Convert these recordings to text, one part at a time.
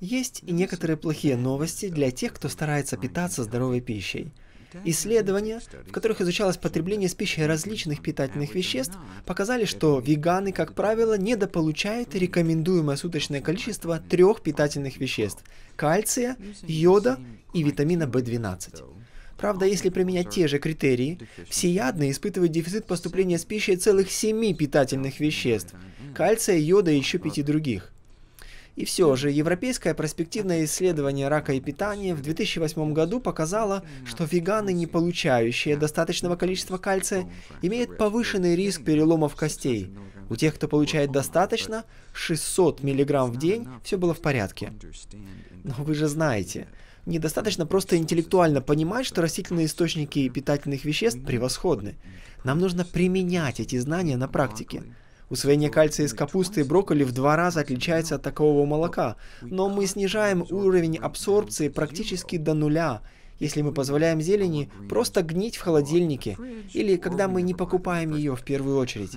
Есть и некоторые плохие новости для тех, кто старается питаться здоровой пищей. Исследования, в которых изучалось потребление с пищей различных питательных веществ, показали, что веганы, как правило, недополучают рекомендуемое суточное количество трех питательных веществ – кальция, йода и витамина B12. Правда, если применять те же критерии, всеядные испытывают дефицит поступления с пищей целых семи питательных веществ – кальция, йода и еще пяти других. И все же, Европейское перспективное исследование рака и питания в 2008 году показало, что веганы, не получающие достаточного количества кальция, имеют повышенный риск переломов костей. У тех, кто получает достаточно, 600 мг в день, все было в порядке. Но вы же знаете, недостаточно просто интеллектуально понимать, что растительные источники питательных веществ превосходны. Нам нужно применять эти знания на практике. Усвоение кальция из капусты и брокколи в два раза отличается от такового молока, но мы снижаем уровень абсорбции практически до нуля, если мы позволяем зелени просто гнить в холодильнике, или когда мы не покупаем ее в первую очередь.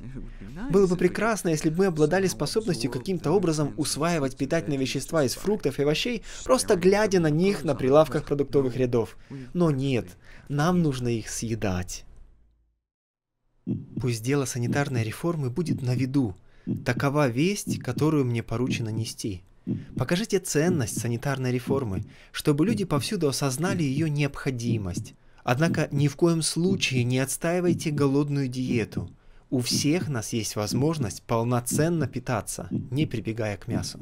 Было бы прекрасно, если бы мы обладали способностью каким-то образом усваивать питательные вещества из фруктов и овощей, просто глядя на них на прилавках продуктовых рядов. Но нет, нам нужно их съедать. Пусть дело санитарной реформы будет на виду. Такова весть, которую мне поручено нести. Покажите ценность санитарной реформы, чтобы люди повсюду осознали ее необходимость. Однако ни в коем случае не отстаивайте голодную диету. У всех нас есть возможность полноценно питаться, не прибегая к мясу.